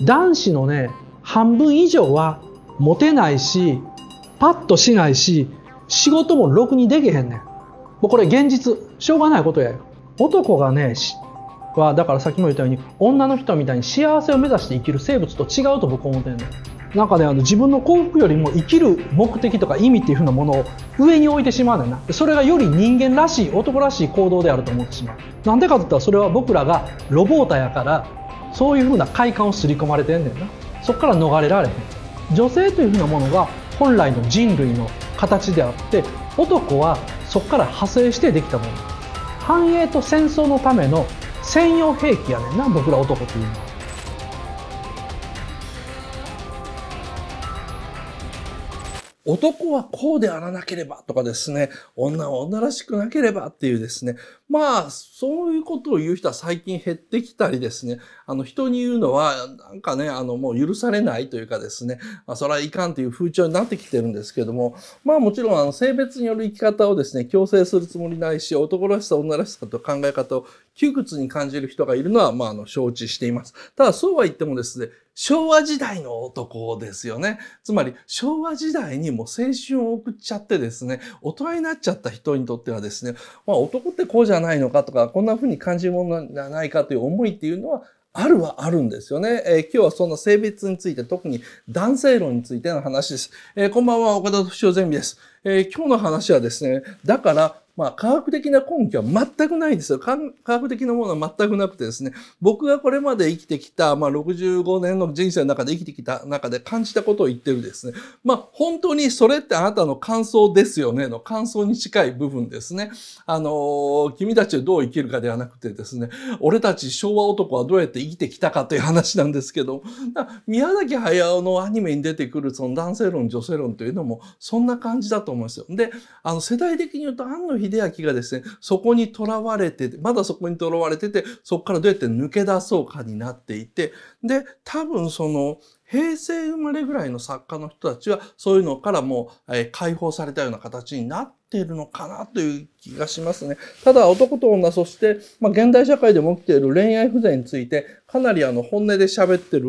男子のね半分以上はモテないしパッとしないし仕事もろくにできへんねんもうこれ現実しょうがないことやよ男がねはだからさっきも言ったように女の人みたいに幸せを目指して生きる生物と違うと僕は思ってんねんなんかねあの自分の幸福よりも生きる目的とか意味っていう風なものを上に置いてしまうねんなそれがより人間らしい男らしい行動であると思ってしまうなんでかって言ったらそれは僕らがロボータやからそういうふうな快感を刷り込まれてんねんなそこから逃れられへん女性というふうなものが本来の人類の形であって男はそこから派生してできたもの繁栄と戦争のための専用兵器やねんな僕ら男というのは。男はこうであらなければとかですね、女は女らしくなければっていうですね、まあ、そういうことを言う人は最近減ってきたりですね、あの、人に言うのは、なんかね、あの、もう許されないというかですね、まあ、それはいかんという風潮になってきてるんですけども、まあもちろん、あの、性別による生き方をですね、強制するつもりないし、男らしさ、女らしさと考え方を窮屈に感じる人がいるのは、まあ、あの、承知しています。ただ、そうは言ってもですね、昭和時代の男ですよね。つまり昭和時代にも青春を送っちゃってですね、大人になっちゃった人にとってはですね、まあ、男ってこうじゃないのかとか、こんな風に感じるものじゃないかという思いっていうのはあるはあるんですよね。えー、今日はその性別について、特に男性論についての話です。えー、こんばんは、岡田敏夫ゼミです。えー、今日の話はですね、だからまあ、科学的な根拠は全くないんですよ。科学的なものは全くなくてですね、僕がこれまで生きてきた、まあ、65年の人生の中で生きてきた中で感じたことを言ってるですね。まあ、本当にそれってあなたの感想ですよねの感想に近い部分ですね。あのー、君たちはどう生きるかではなくてですね、俺たち昭和男はどうやって生きてきたかという話なんですけど、宮崎駿のアニメに出てくるその男性論、女性論というのもそんな感じだと思うんですよ。で、あの、世代的に言うと、秀明がですね、そこにとらわれて、まだそこにとらわれてて、そこからどうやって抜け出そうかになっていて、で、多分その、平成生まれぐらいの作家の人たちは、そういうのからもう、え解放されたような形になっているのかなという気がしますね。ただ、男と女、そして、まあ、現代社会でも起きている恋愛不全について、かなりあの本音で喋ってる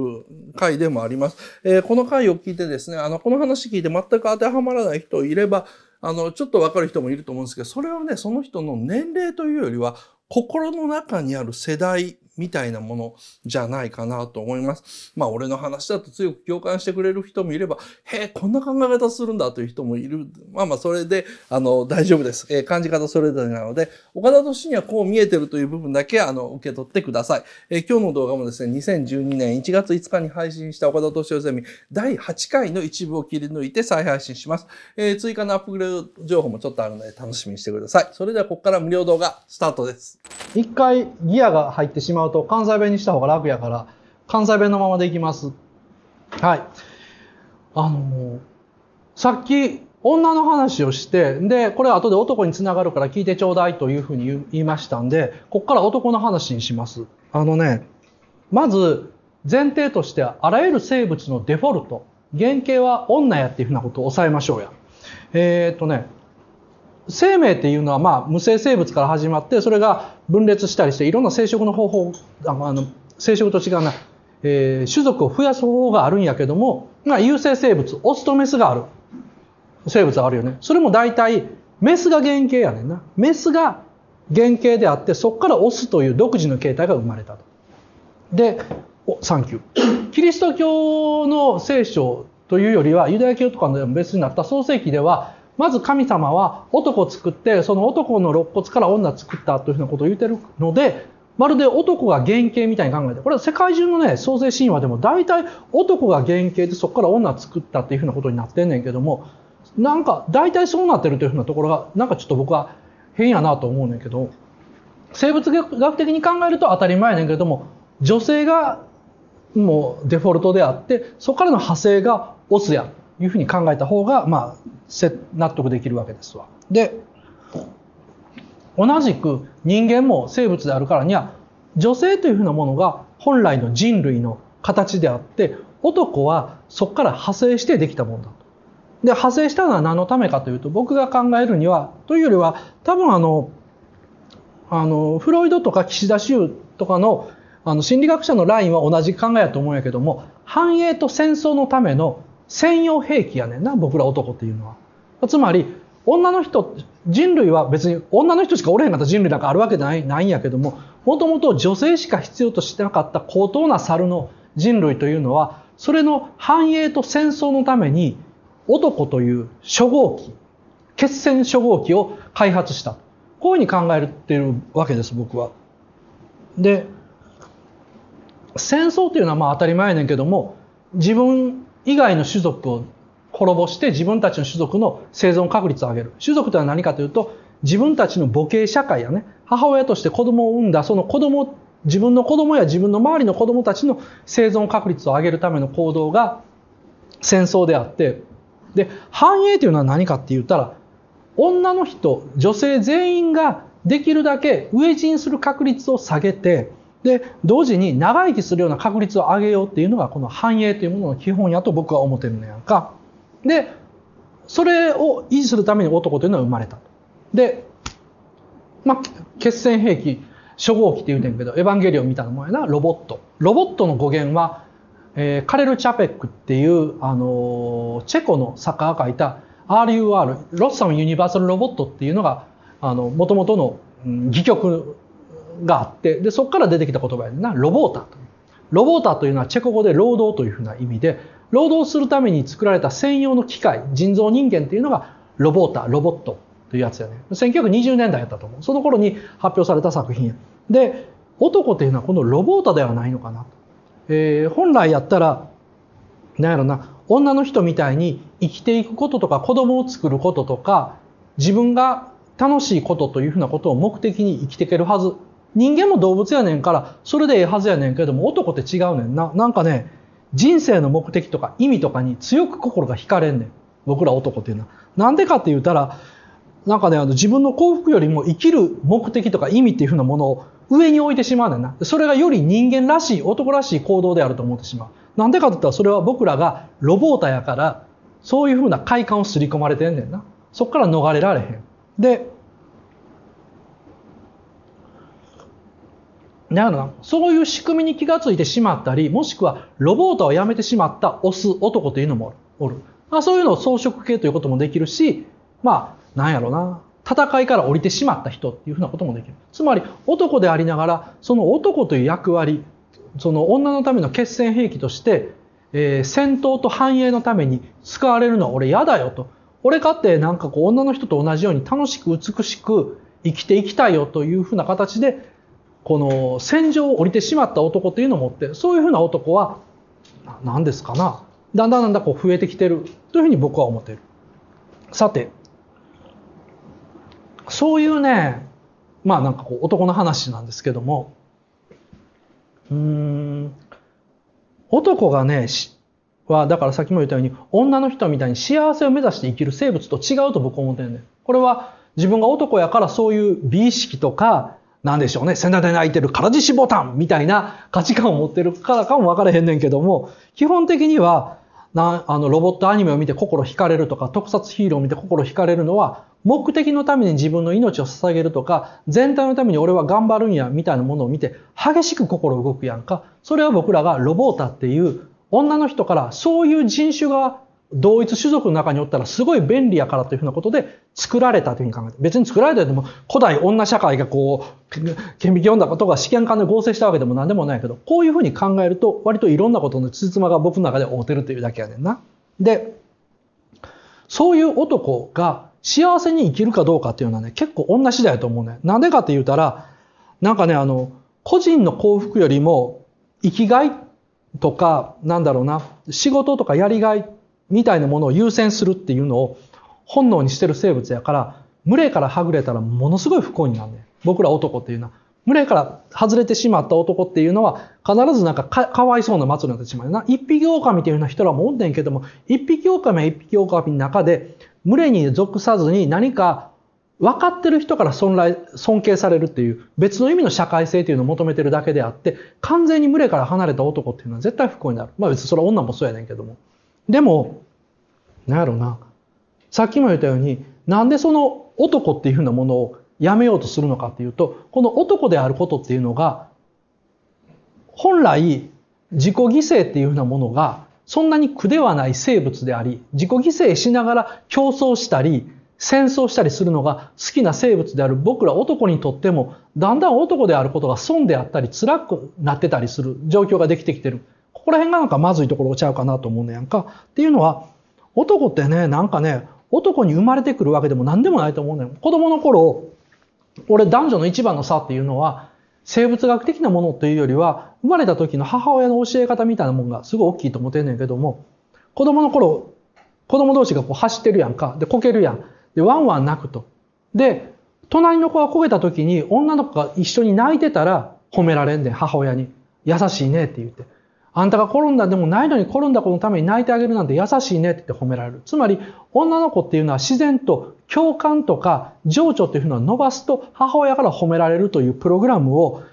回でもあります。えー、この回を聞いてですね、あの、この話聞いて全く当てはまらない人いれば、あの、ちょっとわかる人もいると思うんですけど、それはね、その人の年齢というよりは、心の中にある世代みたいなものじゃないかなと思います。まあ俺の話だと強く共感してくれる人もいれば、へえ、こんな考え方するんだという人もいる。まあまあそれで、あの、大丈夫です。えー、感じ方それぞれなので、岡田としにはこう見えてるという部分だけ、あの、受け取ってください。えー、今日の動画もですね、2012年1月5日に配信した岡田敏夫ゼミ第8回の一部を切り抜いて再配信します。えー、追加のアップグレード情報もちょっとあるので楽しみにしてください。それではここから無料動画スタートです。一回ギアが入ってしまううと関西弁にした方が楽やから関西弁のままでいきますはいあのさっき女の話をしてでこれは後で男につながるから聞いてちょうだいというふうに言いましたんでここから男の話にしますあのねまず前提としてはあらゆる生物のデフォルト原型は女やっていうふうなことを抑えましょうやえー、っとね生命っていうのはまあ無性生物から始まってそれが分裂したりしていろんな生殖の方法あの生殖と違うな、えー、種族を増やす方法があるんやけども、まあ、有性生物オスとメスがある生物あるよねそれも大体メスが原型やねんなメスが原型であってそこからオスという独自の形態が生まれたと。でサンキューキリスト教の聖書というよりはユダヤ教とかの別になった創世記ではまず神様は男を作って、その男の肋骨から女作ったというふうなことを言ってるので、まるで男が原型みたいに考えて、これは世界中のね、創世神話でも大体男が原型でそこから女作ったっていうふうなことになってんねんけども、なんか大体そうなってるというふうなところが、なんかちょっと僕は変やなと思うねんけど、生物学的に考えると当たり前ねんけども、女性がもうデフォルトであって、そこからの派生がオスや。いうふうに考えた方が、まあ、納得できるわけですわ。で同じく人間も生物であるからには女性というふうなものが本来の人類の形であって男はそこから派生してできたものだと。で派生したのは何のためかというと僕が考えるにはというよりは多分あのあのフロイドとか岸田衆とかのあの心理学者のラインは同じ考えやと思うんやけども繁栄と戦争のための専用兵器やねんな、僕ら男っていうのは。つまり、女の人、人類は別に女の人しかおれへんかった人類なんかあるわけないないんやけども、もともと女性しか必要としてなかった高等な猿の人類というのは、それの繁栄と戦争のために、男という初号機、決戦初号機を開発した。こういうふうに考えているわけです、僕は。で、戦争というのはまあ当たり前やねんけども、自分以外の種族を滅ぼして自分たちの種族の生存確率を上げる。種族とは何かというと、自分たちの母系社会やね、母親として子供を産んだ、その子供、自分の子供や自分の周りの子供たちの生存確率を上げるための行動が戦争であって、で、繁栄というのは何かって言ったら、女の人、女性全員ができるだけ飢え死にする確率を下げて、で同時に長生きするような確率を上げようっていうのがこの繁栄というものの基本やと僕は思ってるのやんかでそれを維持するために男というのは生まれたでまあ血栓兵器初号機って言うてんけどエヴァンゲリオンみたいなもんやなロボットロボットの語源は、えー、カレル・チャペックっていう、あのー、チェコの作家が書いた RUR ロッサム・ユニバーサル・ロボットっていうのがもともとの戯曲があって、で、そこから出てきた言葉やな、ロボータとロボータというのはチェコ語で労働というふうな意味で、労働するために作られた専用の機械、人造人間っていうのがロボータ、ロボットというやつやね。1920年代やったと思う。その頃に発表された作品やで、男というのはこのロボータではないのかなと。えー、本来やったら、なんやろな、女の人みたいに生きていくこととか子供を作ることとか、自分が楽しいことというふうなことを目的に生きていけるはず人間も動物やねんから、それでええはずやねんけども、男って違うねんな。なんかね、人生の目的とか意味とかに強く心が惹かれんねん。僕ら男っていうのは。なんでかって言ったら、なんかね、あの自分の幸福よりも生きる目的とか意味っていうふうなものを上に置いてしまうねんな。それがより人間らしい、男らしい行動であると思ってしまう。なんでかって言ったら、それは僕らがロボータやから、そういうふうな快感を刷り込まれてんねんな。そこから逃れられへん。で、なるそういう仕組みに気がついてしまったり、もしくはロボートをやめてしまったオス男というのもおる。まあ、そういうのを装飾系ということもできるし、まあ、なんやろな。戦いから降りてしまった人っていうふうなこともできる。つまり、男でありながら、その男という役割、その女のための決戦兵器として、えー、戦闘と繁栄のために使われるのは俺嫌だよと。俺かってなんかこう女の人と同じように楽しく美しく生きていきたいよというふうな形でこの戦場を降りてしまった男というのを持ってそういうふうな男は何ですかなだんだんだんだんこう増えてきてるというふうに僕は思ってるさてそういうねまあなんかこう男の話なんですけどもうん男がねはだからさっきも言ったように女の人みたいに幸せを目指して生きる生物と違うと僕は思ってるねこれは自分が男やからそういう美意識とかなんでしょうね、背中で泣いてる空獅子ボタンみたいな価値観を持ってるからかも分からへんねんけども、基本的には、なあのロボットアニメを見て心惹かれるとか特撮ヒーローを見て心惹かれるのは目的のために自分の命を捧げるとか全体のために俺は頑張るんやみたいなものを見て激しく心動くやんかそれは僕らがロボータっていう女の人からそういう人種が同一種族の中におったらすごい便利やからというふうなことで作られたというふうに考えて、別に作られたでも古代女社会がこう、顕微鏡だとか試験管で合成したわけでも何でもないけど、こういうふうに考えると割といろんなことのつじつまが僕の中で合うてるというだけやねんな。で、そういう男が幸せに生きるかどうかっていうのはね、結構女次第だと思うね。なんでかって言うたら、なんかね、あの、個人の幸福よりも生きがいとか、なんだろうな、仕事とかやりがいみたいなものを優先するっていうのを本能にしてる生物やから群れからはぐれたらものすごい不幸になるね僕ら男っていうのは群れから外れてしまった男っていうのは必ずなんかかわいそうな末になってしまうな一匹狼っていうような人らもおんねんけども一匹狼は一匹狼の中で群れに属さずに何か分かってる人から尊敬されるっていう別の意味の社会性というのを求めてるだけであって完全に群れから離れた男っていうのは絶対不幸になるまあ別にそれは女もそうやねんけども。でも、なんやろな。さっきも言ったように、なんでその男っていうふうなものをやめようとするのかっていうと、この男であることっていうのが、本来自己犠牲っていうふうなものが、そんなに苦ではない生物であり、自己犠牲しながら競争したり、戦争したりするのが好きな生物である僕ら男にとってもだんだん男であることが損であったり辛くなってたりする状況ができてきてるここら辺がなんかまずいところちゃうかなと思うのやんか。っていうのは、男ってね、なんかね、男に生まれてくるわけでも何でもないと思うねん。子供の頃、俺男女の一番の差っていうのは、生物学的なものというよりは、生まれた時の母親の教え方みたいなもんがすごい大きいと思ってんねんけども、子供の頃、子供同士がこう走ってるやんか。で、こけるやん。で、ワンワン泣くと。で、隣の子がこけた時に女の子が一緒に泣いてたら褒められんねん、母親に。優しいねって言って。あんたが転んだでもないのに転んだ子のために泣いてあげるなんて優しいねって褒められる。つまり、女の子っていうのは自然と共感とか情緒っていうのは伸ばすと母親から褒められるというプログラムを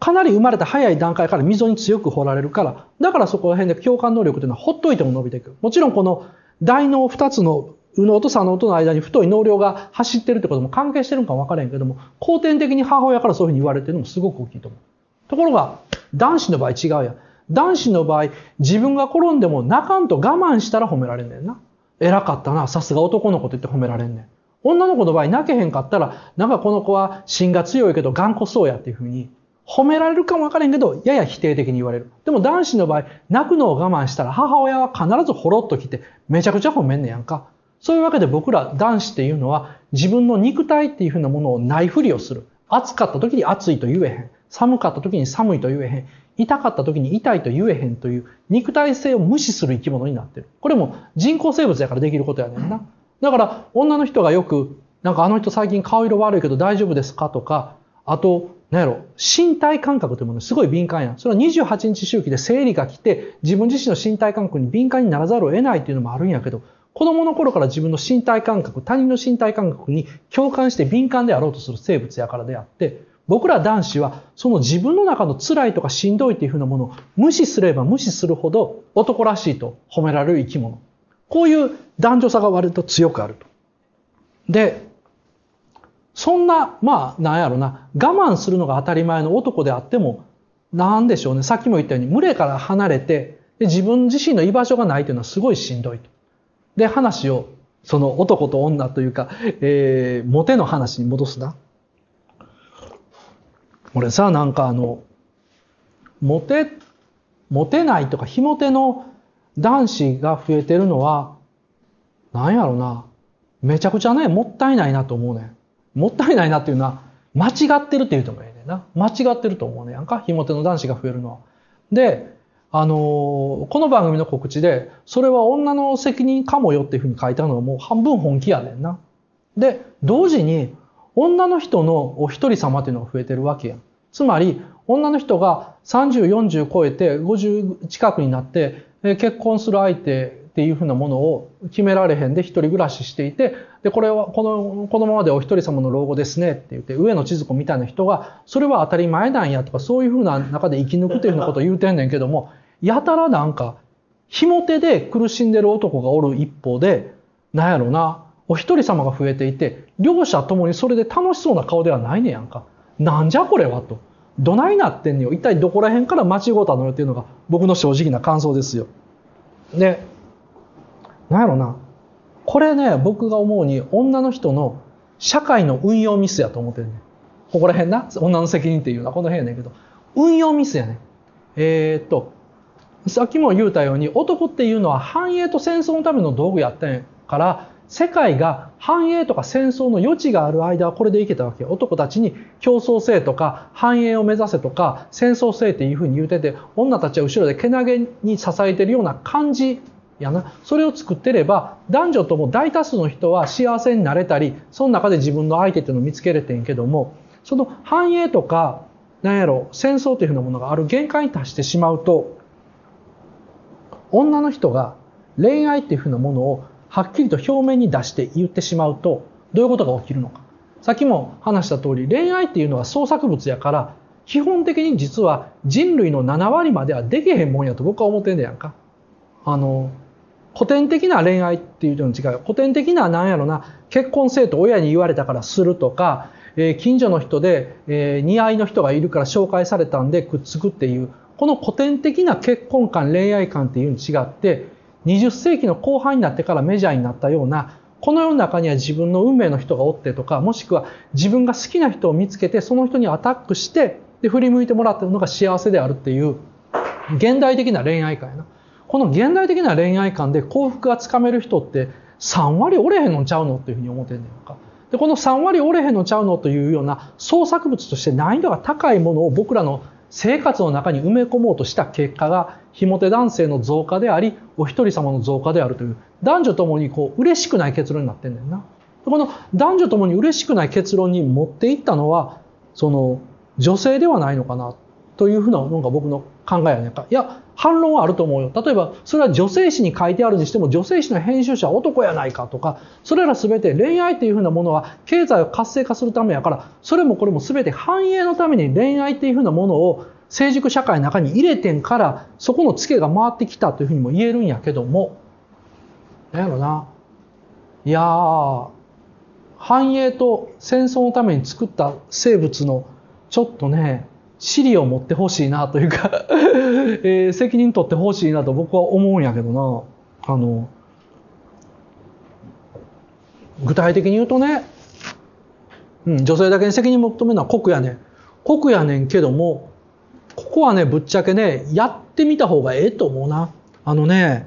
かなり生まれた早い段階から溝に強く掘られるから、だからそこら辺で共感能力というのはほっといても伸びていく。もちろんこの大脳2つの右脳と左脳との間に太い脳量が走ってるってことも関係してるんかわからへんけども、後天的に母親からそういうふうに言われてるのもすごく大きいと思う。ところが、男子の場合違うやん。男子の場合、自分が転んでも泣かんと我慢したら褒められんねんな。偉かったな、さすが男の子と言って褒められんねん。女の子の場合、泣けへんかったら、なんかこの子は芯が強いけど頑固そうやっていうふうに、褒められるかもわからへんけど、やや否定的に言われる。でも男子の場合、泣くのを我慢したら、母親は必ずほろっと来て、めちゃくちゃ褒めんねやんか。そういうわけで僕ら男子っていうのは、自分の肉体っていうふうなものをないふりをする。暑かった時に暑いと言えへん。寒かった時に寒いと言えへん。痛かった時に痛いと言えへんという肉体性を無視する生き物になってる。これも人工生物やからできることやねんな。だから女の人がよく、なんかあの人最近顔色悪いけど大丈夫ですかとか、あと、なんやろ、身体感覚というものにすごい敏感やん。それは28日周期で生理が来て、自分自身の身体感覚に敏感にならざるを得ないというのもあるんやけど、子供の頃から自分の身体感覚、他人の身体感覚に共感して敏感であろうとする生物やからであって、僕ら男子はその自分の中の辛いとかしんどいっていうふうなものを無視すれば無視するほど男らしいと褒められる生き物。こういう男女差が割と強くあると。で、そんな、まあ、なんやろな、我慢するのが当たり前の男であっても、なんでしょうね、さっきも言ったように群れから離れて、で自分自身の居場所がないというのはすごいしんどいと。で、話を、その男と女というか、えー、モテの話に戻すな。俺さなんかあのモテモテないとか非モテの男子が増えてるのはなんやろなめちゃくちゃねもったいないなと思うねもったいないなっていうのは間違ってるって言うてもええねんな間違ってると思うねやんか非モテの男子が増えるのは。であのこの番組の告知でそれは女の責任かもよっていうふうに書いたのはもう半分本気やねんな。で同時に女の人のお一人様っていうのが増えてるわけやん。つまり、女の人が30、40超えて50近くになって、結婚する相手っていうふうなものを決められへんで一人暮らししていて、で、これは、この、このままでお一人様の老後ですねって言って、上野千鶴子みたいな人が、それは当たり前なんやとか、そういうふうな中で生き抜くというふうなことを言うてんねんけども、やたらなんか、紐手で苦しんでる男がおる一方で、なんやろな、お一人様が増えていて、両者ともにそれで楽しそうな顔ではないねやんか。なんじゃこれはと。どないなってんねよ。一体どこら辺から間違うたのよっていうのが僕の正直な感想ですよ。で、なんやろな。これね、僕が思うに女の人の社会の運用ミスやと思ってるね。ここら辺な。女の責任っていうのはこの辺やねんけど。運用ミスやね。えー、っと、さっきも言うたように男っていうのは繁栄と戦争のための道具やってんから世界が繁栄とか戦争の余地がある間はこれでいけたわけ男たちに競争性とか繁栄を目指せとか戦争性っていうふうに言うてて女たちは後ろでけなげに支えてるような感じやなそれを作ってれば男女とも大多数の人は幸せになれたりその中で自分の相手っていうのを見つけれてんけどもその繁栄とかなんやろ戦争というふうなものがある限界に達してしまうと女の人が恋愛っていうふうなものをはっきりと表面に出して言ってしまうとどういうことが起きるのかさっきも話した通り恋愛っていうのは創作物やから基本的に実は人類の7割まではできへんもんやと僕は思ってんねやんか。あの古典的な恋愛っていうのに違う古典的な何やろな結婚生徒親に言われたからするとか、えー、近所の人で、えー、似合いの人がいるから紹介されたんでくっつくっていうこの古典的な結婚観恋愛観っていうのに違って20世紀の後半になってからメジャーになったようなこの世の中には自分の運命の人がおってとかもしくは自分が好きな人を見つけてその人にアタックしてで振り向いてもらってるのが幸せであるっていう現代的な恋愛観やなこの現代的な恋愛観で幸福がつかめる人って3割折れへんのちゃうのっていうふうに思ってんねんかでこの3割折れへんのちゃうのというような創作物として難易度が高いものを僕らの生活の中に埋め込もうとした結果が非モテ男性の増加でありお一人様の増加であるという男女ともにこう嬉しくない結論になってんだよな。この男女ともに嬉しくない結論に持っていったのはその女性ではないのかなというふうなのが僕の考えやねんか。いや、反論はあると思うよ。例えば、それは女性誌に書いてあるにしても、女性誌の編集者は男やないかとか、それら全て恋愛っていうふうなものは経済を活性化するためやから、それもこれも全て繁栄のために恋愛っていうふうなものを成熟社会の中に入れてんから、そこのツケが回ってきたというふうにも言えるんやけども、なんやろな。いやー、繁栄と戦争のために作った生物の、ちょっとね、資料を持ってほしいなというか えー、責任取ってほしいなと僕は思うんやけどな。あの、具体的に言うとね、うん、女性だけに責任求めるのは酷やねん。酷やねんけども、ここはね、ぶっちゃけね、やってみた方がええと思うな。あのね、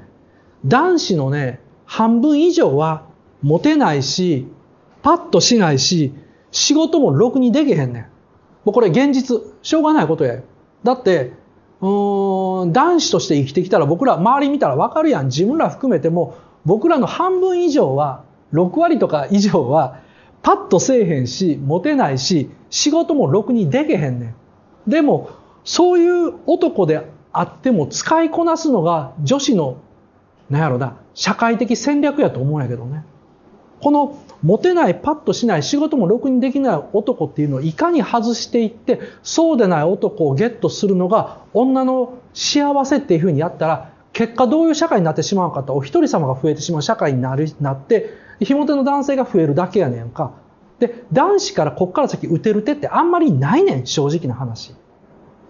男子のね、半分以上は持てないし、パッとしないし、仕事もろくにできへんねん。もうこれ現実、しょうがないことやだって、うーん、男子として生きてきたら僕ら、周り見たらわかるやん。自分ら含めても、僕らの半分以上は、6割とか以上は、パッとせえへんし、モテないし、仕事もろくにでけへんねん。でも、そういう男であっても使いこなすのが女子の、なんやろな、社会的戦略やと思うんやけどね。このモテない、パッとしない、仕事もろくにできない男っていうのをいかに外していって、そうでない男をゲットするのが女の幸せっていうふうにやったら、結果どういう社会になってしまうかと、お一人様が増えてしまう社会になるなって、日も手の男性が増えるだけやねんか。で、男子からこっから先打てる手ってあんまりないねん、正直な話。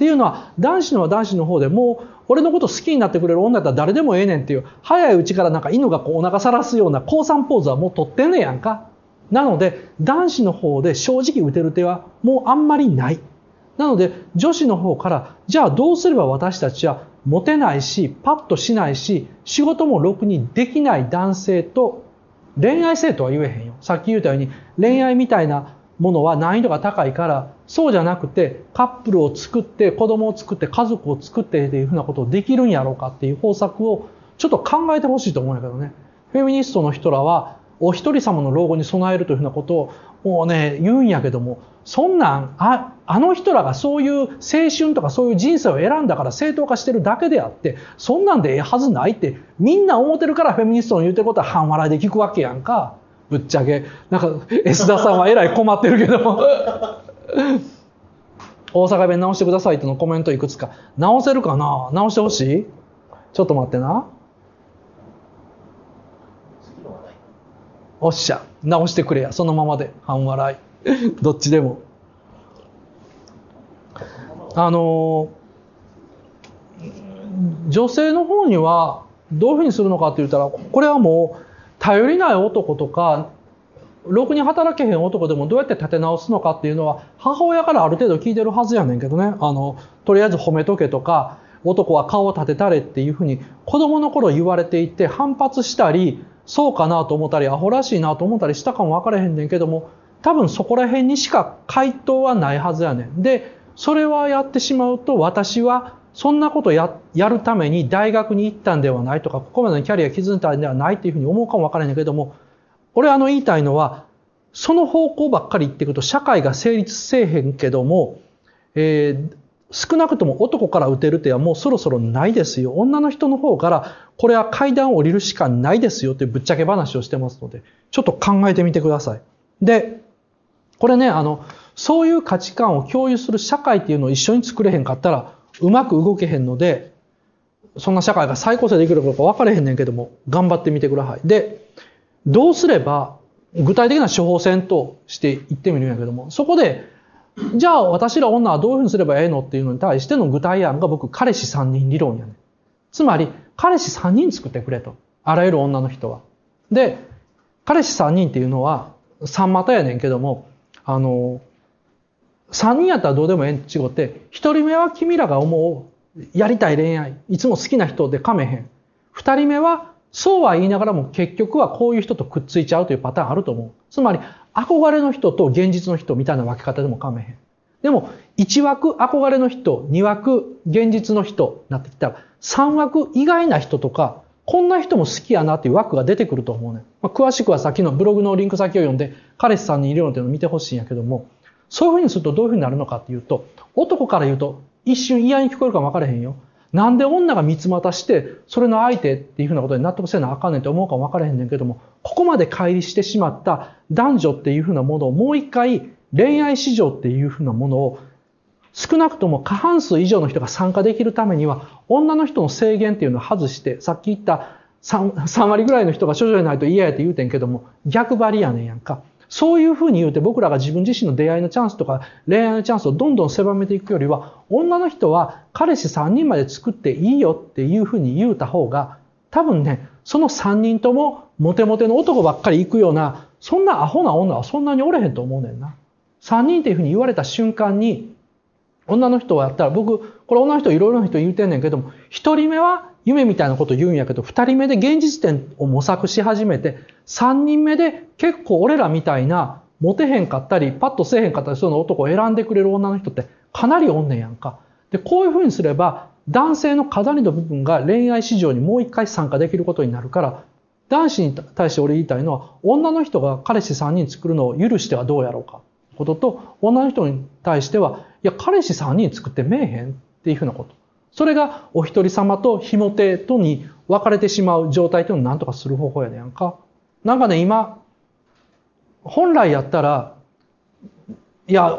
っていうのは男子のは男子の方でもう俺のこと好きになってくれる女だったら誰でもええねんっていう早いうちからなんか犬がこうお腹さらすような降参ポーズはもう取ってんねやんかなので男子の方で正直打てる手はもうあんまりないなので女子の方からじゃあどうすれば私たちはモテないしパッとしないし仕事もろくにできない男性と恋愛性とは言えへんよさっき言ったように恋愛みたいなものは難易度が高いからそうじゃなくてカップルを作って子供を作って家族を作ってっていうふうなことをできるんやろうかっていう方策をちょっと考えてほしいと思うんやけどねフェミニストの人らはお一人様の老後に備えるというふうなことをもうね言うんやけどもそんなんああの人らがそういう青春とかそういう人生を選んだから正当化してるだけであってそんなんでええはずないってみんな思ってるからフェミニストの言うてることは半笑いで聞くわけやんか。ぶっちゃけなんか S 田さんはえらい困ってるけど大阪弁直してくださいとのコメントいくつか直せるかな直してほしいちょっと待ってなおっしゃ直してくれやそのままで半笑いどっちでもあの女性の方にはどういうふうにするのかって言ったらこれはもう頼りない男とかろくに働けへん男でもどうやって立て直すのかっていうのは母親からある程度聞いてるはずやねんけどねあのとりあえず褒めとけとか男は顔を立てたれっていうふうに子供の頃言われていて反発したりそうかなと思ったりアホらしいなと思ったりしたかも分からへんねんけども多分そこら辺にしか回答はないはずやねん。でそれはやってしまうと私はそんなことややるために大学に行ったんではないとか、ここまでのキャリア築いたんではないっていうふうに思うかもわからないけども、俺あの言いたいのは、その方向ばっかり言っていくと社会が成立せえへんけども、えー、少なくとも男から打てる手はもうそろそろないですよ。女の人の方からこれは階段を降りるしかないですよってぶっちゃけ話をしてますので、ちょっと考えてみてください。で、これね、あの、そういう価値観を共有する社会っていうのを一緒に作れへんかったら、うまく動けへんので、そんな社会が再構成できるかどうか分からへんねんけども、頑張ってみてください。で、どうすれば、具体的な処方箋として言ってみるんやけども、そこで、じゃあ私ら女はどういうふうにすればええのっていうのに対しての具体案が僕、彼氏3人理論やねん。つまり、彼氏3人作ってくれと。あらゆる女の人は。で、彼氏3人っていうのは、三股やねんけども、あの、3人やったらどうでもええんちごって、1人目は君らが思う、やりたい恋愛、いつも好きな人でかめへん。2人目は、そうは言いながらも結局はこういう人とくっついちゃうというパターンあると思う。つまり、憧れの人と現実の人みたいな分け方でもかめへん。でも、1枠憧れの人、2枠現実の人になってきたら、3枠意外な人とか、こんな人も好きやなっていう枠が出てくると思うね。まあ、詳しくはさっきのブログのリンク先を読んで、彼氏さんにいるのっていうのを見てほしいんやけども、そういうふうにするとどういうふうになるのかっていうと、男から言うと一瞬嫌に聞こえるかも分からへんよ。なんで女が三つ股して、それの相手っていうふうなことに納得せなあかんねんって思うかも分からへんねんけども、ここまで乖離してしまった男女っていうふうなものをもう一回恋愛市場っていうふうなものを少なくとも過半数以上の人が参加できるためには、女の人の制限っていうのを外して、さっき言った 3, 3割ぐらいの人が処女ゃないと嫌やって言うてんけども、逆張りやねんやんか。そういうふうに言うて僕らが自分自身の出会いのチャンスとか恋愛のチャンスをどんどん狭めていくよりは、女の人は彼氏3人まで作っていいよっていうふうに言うた方が、多分ね、その3人ともモテモテの男ばっかり行くような、そんなアホな女はそんなにおれへんと思うねんな。3人っていうふうに言われた瞬間に、女の人はやったら僕、これ女の人いろいろな人言うてんねんけども、1人目は夢みたいなこと言うんやけど、二人目で現実点を模索し始めて、三人目で結構俺らみたいな、モテへんかったり、パッとせえへんかったりするの男を選んでくれる女の人ってかなりおんねんやんか。で、こういうふうにすれば、男性の課題の部分が恋愛市場にもう一回参加できることになるから、男子に対して俺言いたいのは、女の人が彼氏三人作るのを許してはどうやろうか。ことと、女の人に対しては、いや、彼氏三人作ってめえへんっていうふうなこと。それがお一人様と紐手とに分かれてしまう状態というのを何とかする方法やねんか。なんかね、今、本来やったら、いや、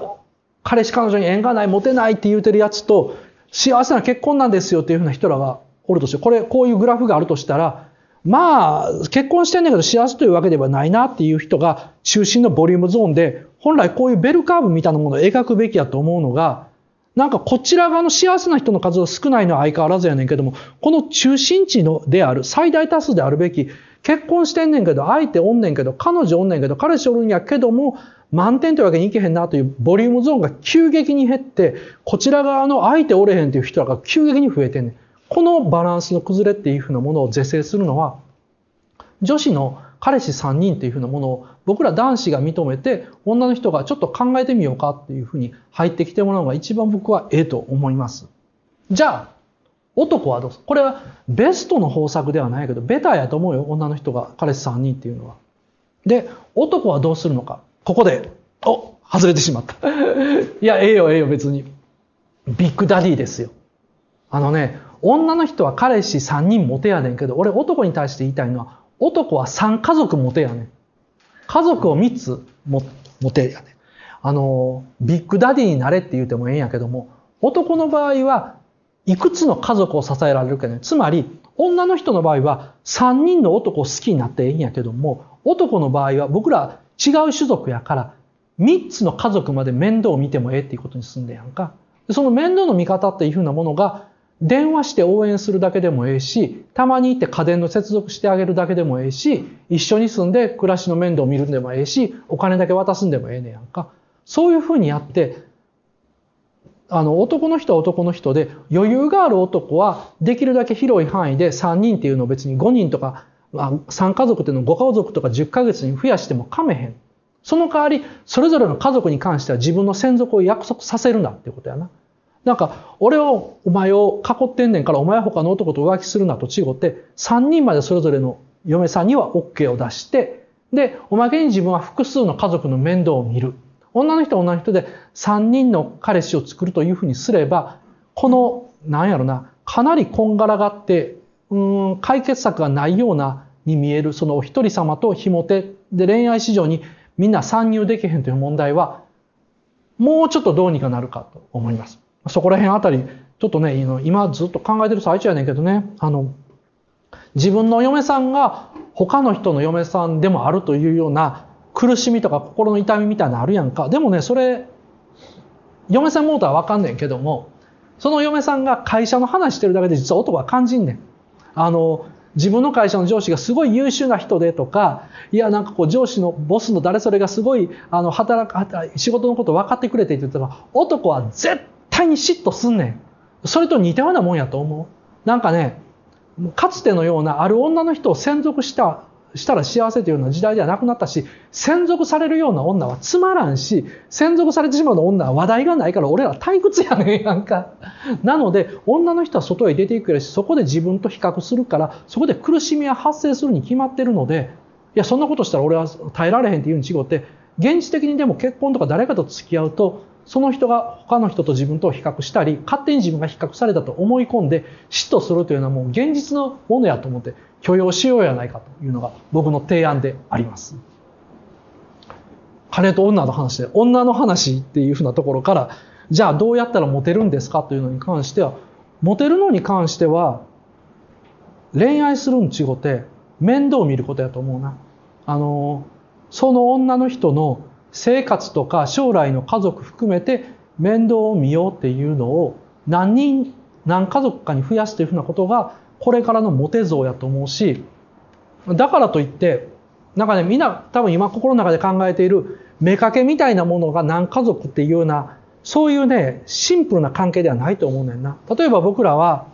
彼氏彼女に縁がない、持てないって言うてるやつと、幸せな結婚なんですよっていうふうな人らがおるとして、これ、こういうグラフがあるとしたら、まあ、結婚してんねんけど幸せというわけではないなっていう人が中心のボリュームゾーンで、本来こういうベルカーブみたいなものを描くべきやと思うのが、なんかこちら側の幸せな人の数は少ないのは相変わらずやねんけども、この中心地のである、最大多数であるべき、結婚してんねんけど、相手おんねんけど、彼女おんねんけど、彼氏おるんやけども、満点というわけにいけへんなというボリュームゾーンが急激に減って、こちら側の相手おれへんという人らが急激に増えてんねん。このバランスの崩れっていうふうなものを是正するのは、女子の彼氏3人っていうふうなものを僕ら男子が認めて女の人がちょっと考えてみようかっていうふうに入ってきてもらうのが一番僕はええと思います。じゃあ男はどうするこれはベストの方策ではないけどベターやと思うよ女の人が彼氏3人っていうのは。で男はどうするのかここでお外れてしまった。いやええよええよ別に。ビッグダディですよ。あのね女の人は彼氏3人モテやねんけど俺男に対して言いたいのは男は3家族持てやねん。家族を3つ持てやねん。あの、ビッグダディになれって言うてもええんやけども、男の場合はいくつの家族を支えられるかね。つまり、女の人の場合は3人の男を好きになってええんやけども、男の場合は僕ら違う種族やから、3つの家族まで面倒を見てもええっていうことに進んでやんか。その面倒の見方っていうふうなものが、電話して応援するだけでもええし、たまに行って家電の接続してあげるだけでもええし、一緒に住んで暮らしの面倒を見るんでもええし、お金だけ渡すんでもええねやんか。そういうふうにやって、あの、男の人は男の人で、余裕がある男は、できるだけ広い範囲で3人っていうのを別に5人とか、3家族っていうのを5家族とか10ヶ月に増やしてもかめへん。その代わり、それぞれの家族に関しては自分の専属を約束させるんだってことやな。なんか、俺を、お前を囲ってんねんから、お前は他の男と浮気するなと違って、3人までそれぞれの嫁さんには OK を出して、で、おまけに自分は複数の家族の面倒を見る。女の人は女の人で3人の彼氏を作るというふうにすれば、この、なんやろな、かなりこんがらがって、うん、解決策がないようなに見える、そのお一人様と紐手で恋愛市場にみんな参入できへんという問題は、もうちょっとどうにかなるかと思います。そこら辺あたり、ちょっとね、今ずっと考えてる最中やねんけどね、あの、自分の嫁さんが他の人の嫁さんでもあるというような苦しみとか心の痛みみたいなのあるやんか。でもね、それ、嫁さんもうとはわかんねんけども、その嫁さんが会社の話してるだけで実は男は感じんねん。あの、自分の会社の上司がすごい優秀な人でとか、いや、なんかこう上司のボスの誰それがすごい、あの、働く、仕事のこと分かってくれてって言ったら、男は絶対対に嫉妬すんねん。それと似たようなもんやと思う。なんかね、かつてのようなある女の人を専属したしたら幸せというような時代ではなくなったし、専属されるような女はつまらんし、専属されてしまう女は話題がないから俺ら退屈やねんやんか。なので、女の人は外へ出ていくやし、そこで自分と比較するから、そこで苦しみは発生するに決まってるので、いや、そんなことしたら俺は耐えられへんっていうに違って、現実的にでも結婚とか誰かと付き合うと、その人が他の人と自分と比較したり、勝手に自分が比較されたと思い込んで、嫉妬するというのはもう現実のものやと思って許容しようやないかというのが僕の提案であります。金と女の話で、女の話っていうふうなところから、じゃあどうやったらモテるんですかというのに関しては、モテるのに関しては、恋愛するんちごて面倒を見ることやと思うな。あの、その女の人の生活とか将来の家族含めて面倒を見ようっていうのを何人何家族かに増やすというふうなことがこれからのモテ像やと思うしだからといってなんかねみんな多分今心の中で考えている妾みたいなものが何家族っていうようなそういうねシンプルな関係ではないと思うねんな。例えば僕らは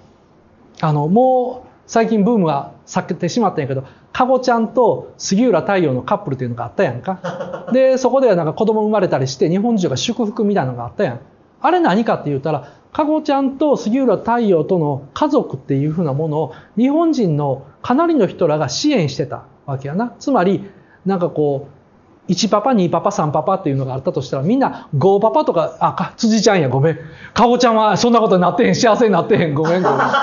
あのもう最近ブームは避けてしまったんやけど、かごちゃんと杉浦太陽のカップルというのがあったやんか。で、そこではなんか子供生まれたりして、日本中が祝福みたいなのがあったやん。あれ何かって言ったら、かごちゃんと杉浦太陽との家族っていうふうなものを日本人のかなりの人らが支援してたわけやな。つまり、なんかこう、1パパ、2パパ、3パパっていうのがあったとしたら、みんな5パパとか、あ、か、辻ちゃんや、ごめん。かごちゃんはそんなことになってへん、幸せになってへん、ごめん、ごめん。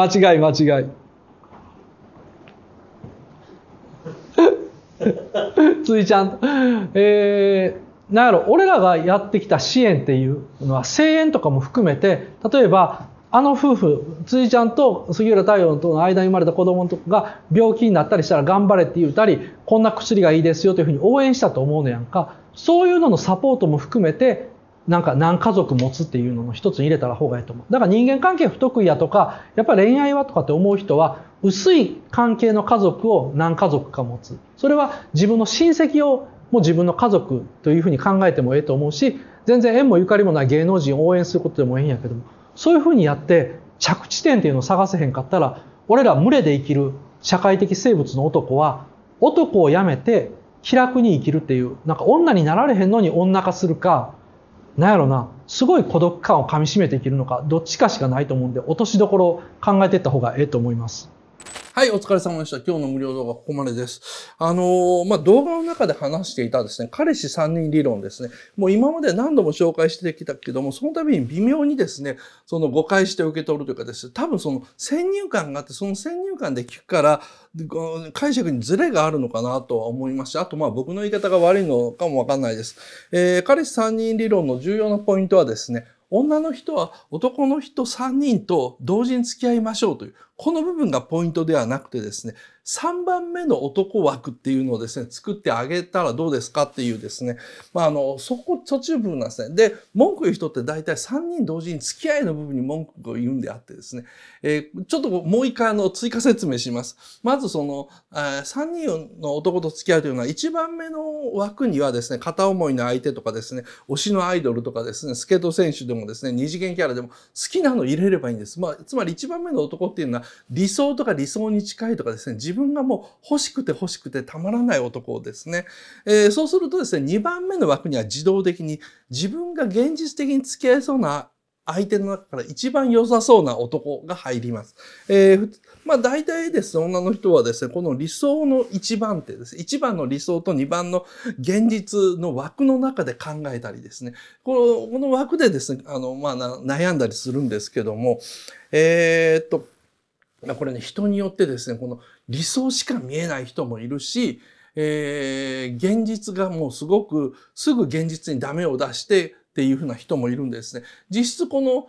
間違い間違いついちゃんえー、なんやろ俺らがやってきた支援っていうのは声援とかも含めて例えばあの夫婦、辻ちゃんと杉浦太陽との間に生まれた子供が病気になったりしたら頑張れって言うたり、こんな薬がいいですよというふうに応援したと思うのやんか。そういうののサポートも含めて、なんか何家族持つっていうのの一つに入れたら方がいいと思う。だから人間関係不得意やとか、やっぱ恋愛はとかって思う人は、薄い関係の家族を何家族か持つ。それは自分の親戚をもう自分の家族というふうに考えてもええと思うし、全然縁もゆかりもない芸能人を応援することでもええんやけども、そういうふうにやって着地点っていうのを探せへんかったら、俺ら群れで生きる社会的生物の男は、男をやめて気楽に生きるっていう、なんか女になられへんのに女化するか、なんやろな、すごい孤独感をかみしめていけるのか、どっちかしかないと思うんで、落としどころを考えていった方がええと思います。はい、お疲れ様でした。今日の無料動画ここまでです。あのー、まあ、動画の中で話していたですね、彼氏3人理論ですね。もう今まで何度も紹介してきたけども、その度に微妙にですね、その誤解して受け取るというかですね、多分その先入観があって、その先入観で聞くから、解釈にズレがあるのかなとは思いますし、あとまあ僕の言い方が悪いのかもわかんないです。えー、彼氏3人理論の重要なポイントはですね、女の人は男の人3人と同時に付き合いましょうという、この部分がポイントではなくてですね、3番目の男枠っていうのをですね、作ってあげたらどうですかっていうですね、まあ、あの、そこ、途中部分なんですね。で、文句言う人って大体3人同時に付き合いの部分に文句を言うんであってですね、えー、ちょっともう一回あの、追加説明します。まずその、え3人の男と付き合うというのは、1番目の枠にはですね、片思いの相手とかですね、推しのアイドルとかですね、スケート選手でもですね、二次元キャラでも好きなの入れればいいんです。まあ、つまり1番目の男っていうのは、理想とか理想に近いとかですね、自分がもう欲しくて欲しくてたまらない男をですね、えー、そうするとですね、2番目の枠には自動的に自分が現実的に付き合いそうな相手の中から一番良さそうな男が入ります。えー、まあ大体ですね、女の人はですね、この理想の一番手です。一番の理想と二番の現実の枠の中で考えたりですね、このこの枠でですね、あの、まあ悩んだりするんですけども、えー、っと、これね、人によってですね、この理想しか見えない人もいるし、えー、現実がもうすごくすぐ現実にダメを出してっていうふうな人もいるんですね。実質この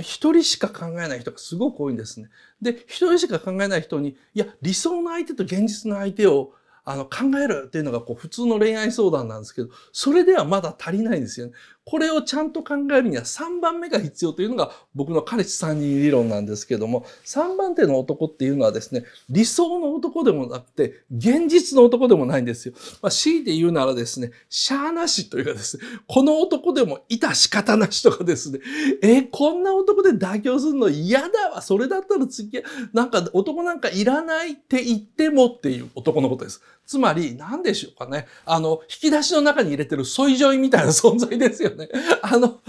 一人しか考えない人がすごく多いんですね。で、一人しか考えない人に、いや、理想の相手と現実の相手をあの考えるっていうのがこう普通の恋愛相談なんですけど、それではまだ足りないんですよね。これをちゃんと考えるには3番目が必要というのが僕の彼氏3人理論なんですけども、3番手の男っていうのはですね、理想の男でもなくて、現実の男でもないんですよ。まあ、強いて言うならですね、しゃーなしというかですね、この男でもいた仕方なしとかですね、えこんな男で妥協するの嫌だわ、それだったら次、なんか男なんかいらないって言ってもっていう男のことです。つまり、何でしょうかね。あの、引き出しの中に入れてるソイジョイみたいな存在ですよね。あの、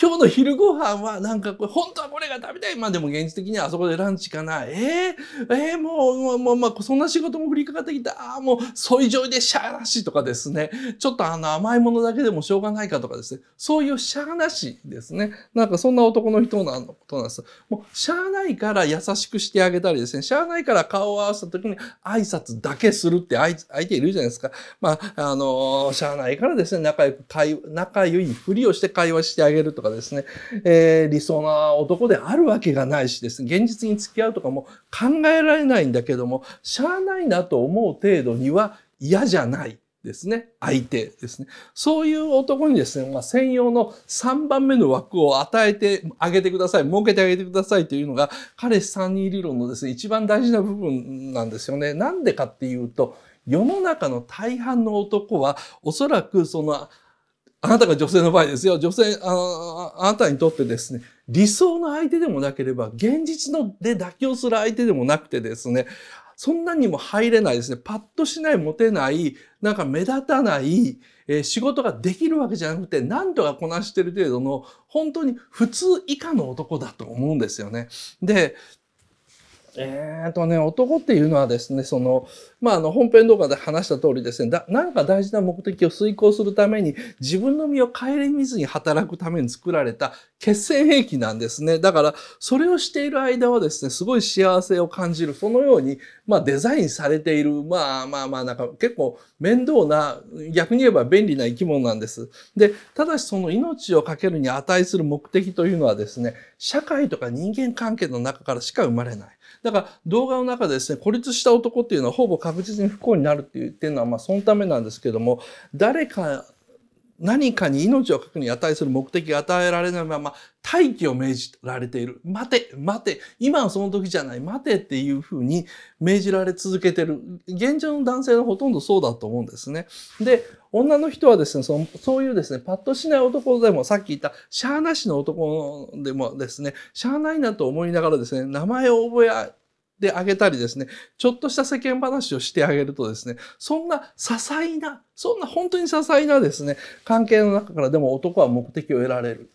今日の昼ご飯はなんかこれ、本当はこれが食べたい。まあでも現実的にはあそこでランチかな。えー、えー、もう、もう、もう、まあ、そんな仕事も降りかかってきた。ああ、もう、そいじょいでしゃーなしとかですね。ちょっとあの甘いものだけでもしょうがないかとかですね。そういうしゃーなしですね。なんかそんな男の人のことなんです。もう、しゃーないから優しくしてあげたりですね。しゃーないから顔を合わせた時に挨拶だけするって相手いるじゃないですか。まあ、あのー、しゃーないからですね、仲良く、仲良いふりをして会話してあげると。とかですね、えー、理想な男であるわけがないしです現実に付き合うとかも考えられないんだけどもしゃあないなと思う程度には嫌じゃないですね。相手ですね。そういう男にですね、まあ、専用の3番目の枠を与えてあげてください。設けてあげてくださいというのが、彼氏3人理論のですね、一番大事な部分なんですよね。なんでかっていうと、世の中の大半の男は、おそらくそのあなたが女性の場合ですよ。女性、ああなたにとってですね、理想の相手でもなければ、現実ので妥協する相手でもなくてですね、そんなにも入れないですね。パッとしない、モテない、なんか目立たない、えー、仕事ができるわけじゃなくて、何とかこなしてる程度の、本当に普通以下の男だと思うんですよね。で、えーとね、男っていうのはですね、その、まあ、あの、本編動画で話した通りですね、だ、なんか大事な目的を遂行するために、自分の身を顧みずに働くために作られた血栓兵器なんですね。だから、それをしている間はですね、すごい幸せを感じる。そのように、まあ、デザインされている、まあまあまあ、なんか結構面倒な、逆に言えば便利な生き物なんです。で、ただしその命をかけるに値する目的というのはですね、社会とか人間関係の中からしか生まれない。だから動画の中でですね、孤立した男っていうのはほぼ確実に不幸になるって言ってるのは、まあそのためなんですけども、誰か何かに命を確認に値する目的が与えられないまま待機を命じられている。待て、待て、今はその時じゃない、待てっていうふうに命じられ続けてる。現状の男性のほとんどそうだと思うんですね。で、女の人はですね、そのそういうですね、パッとしない男でも、さっき言ったシャーなしの男でもですね、しゃーないなと思いながらですね、名前を覚えてあげたりですね、ちょっとした世間話をしてあげるとですね、そんな些細な、そんな本当に些細なですね、関係の中からでも男は目的を得られる、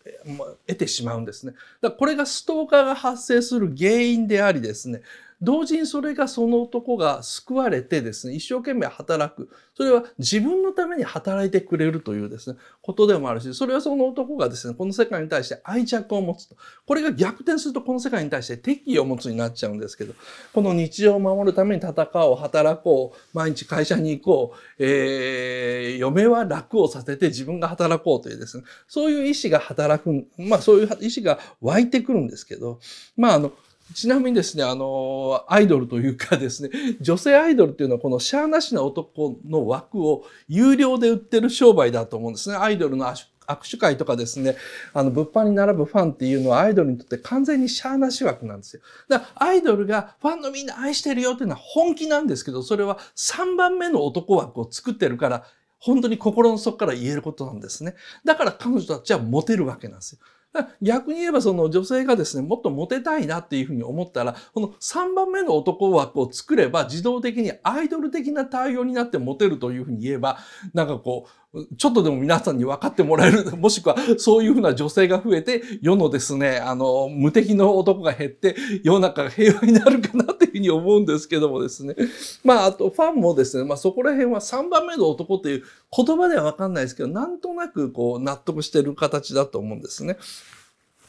得てしまうんですね。だからこれがストーカーが発生する原因でありですね、同時にそれがその男が救われてですね、一生懸命働く。それは自分のために働いてくれるというですね、ことでもあるし、それはその男がですね、この世界に対して愛着を持つと。これが逆転するとこの世界に対して敵意を持つになっちゃうんですけど、この日常を守るために戦おう、働こう、毎日会社に行こう、えー、嫁は楽をさせて自分が働こうというですね、そういう意志が働く、まあそういう意志が湧いてくるんですけど、まああの、ちなみにですね、あの、アイドルというかですね、女性アイドルっていうのはこのシャーなしな男の枠を有料で売ってる商売だと思うんですね。アイドルの握手会とかですね、あの、物販に並ぶファンっていうのはアイドルにとって完全にシャーなし枠なんですよ。だからアイドルがファンのみんな愛してるよっていうのは本気なんですけど、それは3番目の男枠を作ってるから、本当に心の底から言えることなんですね。だから彼女たちはモテるわけなんですよ。逆に言えばその女性がですね、もっとモテたいなっていうふうに思ったら、この3番目の男枠を作れば自動的にアイドル的な対応になってモテるというふうに言えば、なんかこう、ちょっとでも皆さんに分かってもらえる、もしくはそういうふうな女性が増えて、世のですね、あの、無敵の男が減って、世の中が平和になるかなというふうに思うんですけどもですね。まあ、あとファンもですね、まあそこら辺は3番目の男という言葉では分かんないですけど、なんとなくこう納得してる形だと思うんですね。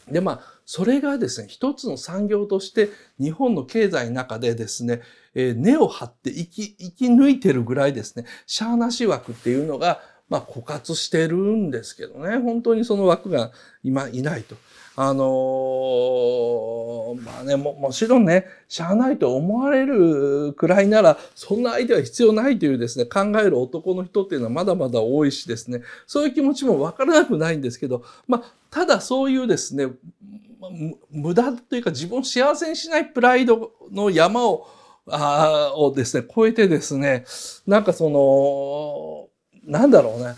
で、まあ、それがですね、一つの産業として日本の経済の中でですね、えー、根を張って生き、生き抜いてるぐらいですね、シャーナシ枠っていうのが、まあ、枯渇してるんですけどね、本当にその枠が今いないと。あのー、まあねも、もちろんね、しゃあないと思われるくらいなら、そんな相手は必要ないというですね、考える男の人っていうのはまだまだ多いしですね、そういう気持ちもわからなくないんですけど、まあ、ただそういうですね、無駄というか自分を幸せにしないプライドの山を、あをですね、超えてですね、なんかその、なんだろうね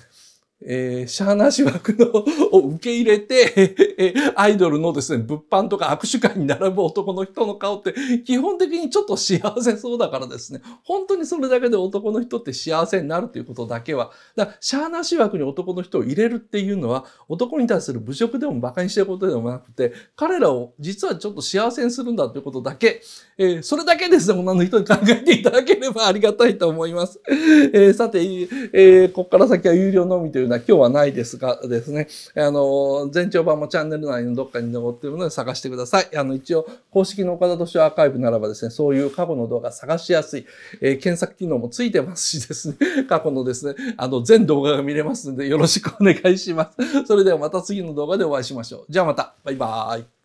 えー、シャーナーシワのを受け入れて、えアイドルのですね、物販とか握手会に並ぶ男の人の顔って、基本的にちょっと幸せそうだからですね、本当にそれだけで男の人って幸せになるということだけは、だから、シャーナーシワに男の人を入れるっていうのは、男に対する侮辱でも馬鹿にしてることでもなくて、彼らを実はちょっと幸せにするんだということだけ、えー、それだけですね、女の人に考えていただければありがたいと思います。えー、さて、えここから先は有料のみというが今日はないですがですね、あの、全長版もチャンネル内のどっかに残っているので探してください。あの、一応、公式の岡田敏夫アーカイブならばですね、そういう過去の動画探しやすい、えー、検索機能もついてますしですね、過去のですね、あの、全動画が見れますのでよろしくお願いします。それではまた次の動画でお会いしましょう。じゃあまた、バイバーイ。